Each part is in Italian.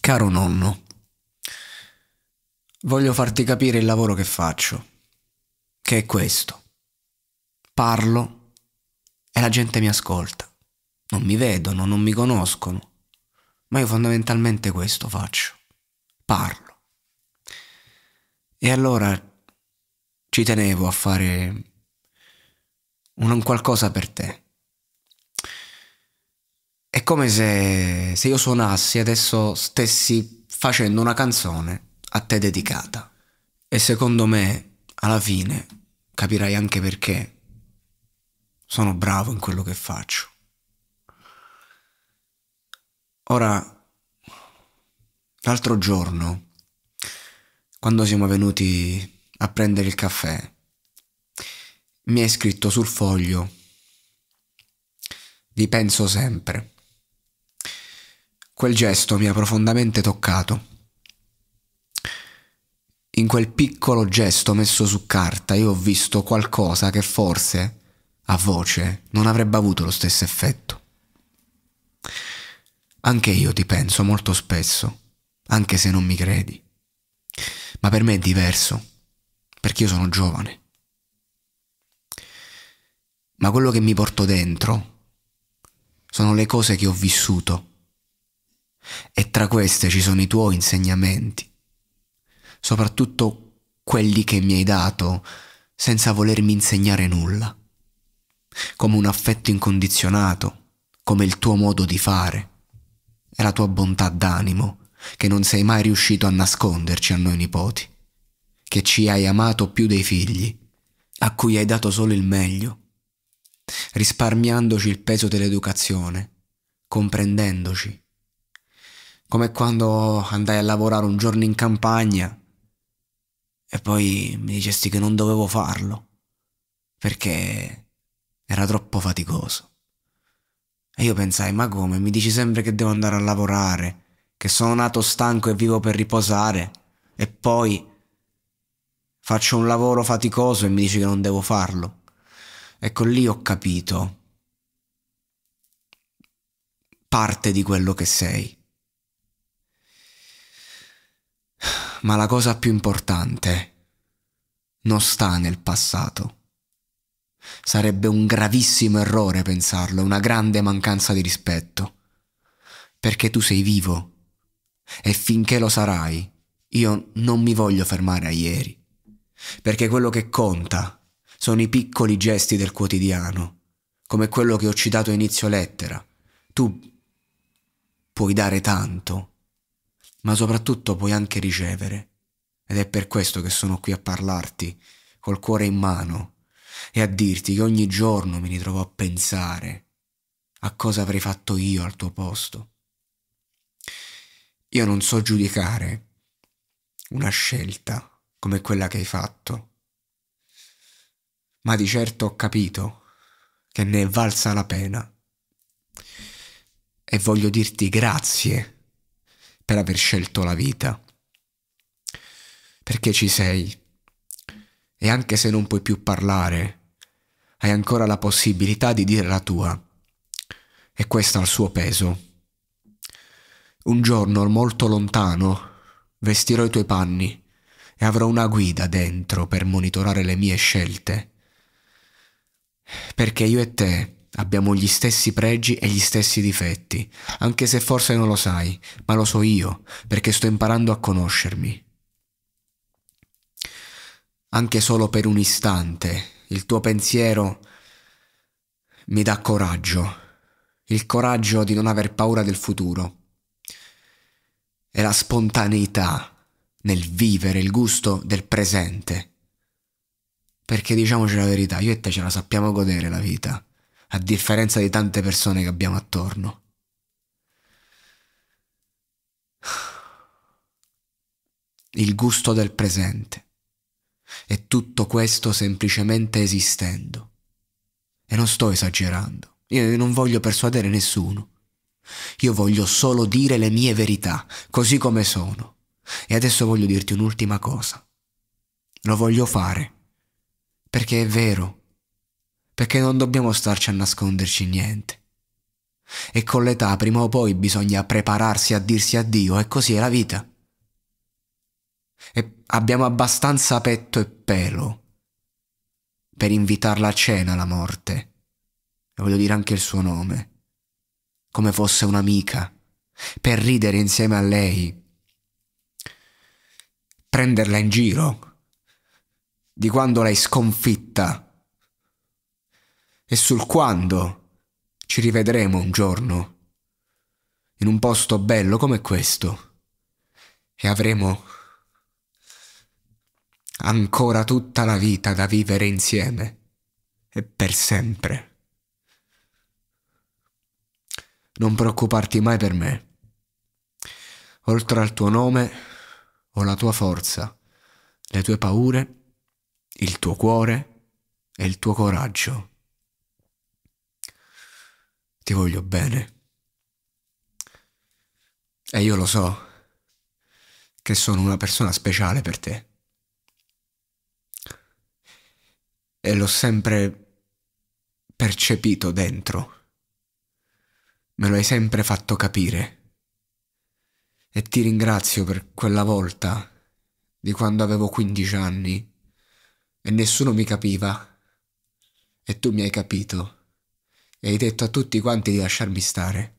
Caro nonno, voglio farti capire il lavoro che faccio, che è questo. Parlo e la gente mi ascolta. Non mi vedono, non mi conoscono, ma io fondamentalmente questo faccio. Parlo. E allora ci tenevo a fare un qualcosa per te come se, se io suonassi adesso stessi facendo una canzone a te dedicata. E secondo me, alla fine, capirai anche perché sono bravo in quello che faccio. Ora, l'altro giorno, quando siamo venuti a prendere il caffè, mi hai scritto sul foglio, vi penso sempre. Quel gesto mi ha profondamente toccato. In quel piccolo gesto messo su carta io ho visto qualcosa che forse, a voce, non avrebbe avuto lo stesso effetto. Anche io ti penso molto spesso, anche se non mi credi. Ma per me è diverso, perché io sono giovane. Ma quello che mi porto dentro sono le cose che ho vissuto e tra queste ci sono i tuoi insegnamenti, soprattutto quelli che mi hai dato senza volermi insegnare nulla, come un affetto incondizionato, come il tuo modo di fare e la tua bontà d'animo che non sei mai riuscito a nasconderci a noi nipoti, che ci hai amato più dei figli, a cui hai dato solo il meglio, risparmiandoci il peso dell'educazione, comprendendoci come quando andai a lavorare un giorno in campagna e poi mi dicesti che non dovevo farlo perché era troppo faticoso. E io pensai, ma come? Mi dici sempre che devo andare a lavorare, che sono nato stanco e vivo per riposare, e poi faccio un lavoro faticoso e mi dici che non devo farlo. Ecco lì ho capito parte di quello che sei. ma la cosa più importante non sta nel passato. Sarebbe un gravissimo errore pensarlo, una grande mancanza di rispetto, perché tu sei vivo e finché lo sarai, io non mi voglio fermare a ieri, perché quello che conta sono i piccoli gesti del quotidiano, come quello che ho citato a inizio lettera. Tu puoi dare tanto ma soprattutto puoi anche ricevere. Ed è per questo che sono qui a parlarti, col cuore in mano, e a dirti che ogni giorno mi ritrovo a pensare a cosa avrei fatto io al tuo posto. Io non so giudicare una scelta come quella che hai fatto, ma di certo ho capito che ne è valsa la pena e voglio dirti grazie per aver scelto la vita. Perché ci sei. E anche se non puoi più parlare, hai ancora la possibilità di dire la tua. E questo ha il suo peso. Un giorno molto lontano vestirò i tuoi panni e avrò una guida dentro per monitorare le mie scelte. Perché io e te Abbiamo gli stessi pregi e gli stessi difetti, anche se forse non lo sai, ma lo so io, perché sto imparando a conoscermi. Anche solo per un istante, il tuo pensiero mi dà coraggio, il coraggio di non aver paura del futuro. E la spontaneità nel vivere il gusto del presente. Perché diciamoci la verità, io e te ce la sappiamo godere la vita a differenza di tante persone che abbiamo attorno. Il gusto del presente. E tutto questo semplicemente esistendo. E non sto esagerando. Io non voglio persuadere nessuno. Io voglio solo dire le mie verità, così come sono. E adesso voglio dirti un'ultima cosa. Lo voglio fare. Perché è vero perché non dobbiamo starci a nasconderci niente. E con l'età prima o poi bisogna prepararsi a dirsi addio e così è la vita. E abbiamo abbastanza petto e pelo per invitarla a cena la morte. E voglio dire anche il suo nome, come fosse un'amica, per ridere insieme a lei, prenderla in giro di quando l'hai sconfitta e sul quando ci rivedremo un giorno, in un posto bello come questo, e avremo ancora tutta la vita da vivere insieme e per sempre. Non preoccuparti mai per me. Oltre al tuo nome ho la tua forza, le tue paure, il tuo cuore e il tuo coraggio ti voglio bene. E io lo so che sono una persona speciale per te. E l'ho sempre percepito dentro. Me lo hai sempre fatto capire. E ti ringrazio per quella volta di quando avevo 15 anni e nessuno mi capiva. E tu mi hai capito e hai detto a tutti quanti di lasciarmi stare.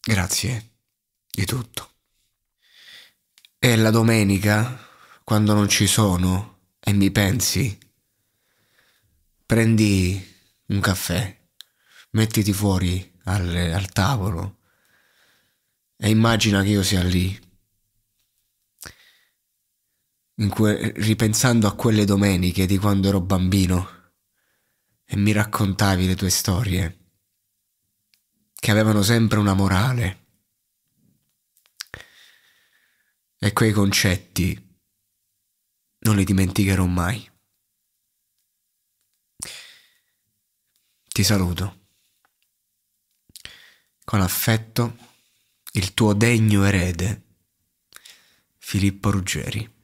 Grazie di tutto. E la domenica, quando non ci sono e mi pensi, prendi un caffè, mettiti fuori al, al tavolo e immagina che io sia lì que- ripensando a quelle domeniche di quando ero bambino e mi raccontavi le tue storie, che avevano sempre una morale. E quei concetti non li dimenticherò mai. Ti saluto. Con affetto, il tuo degno erede, Filippo Ruggeri.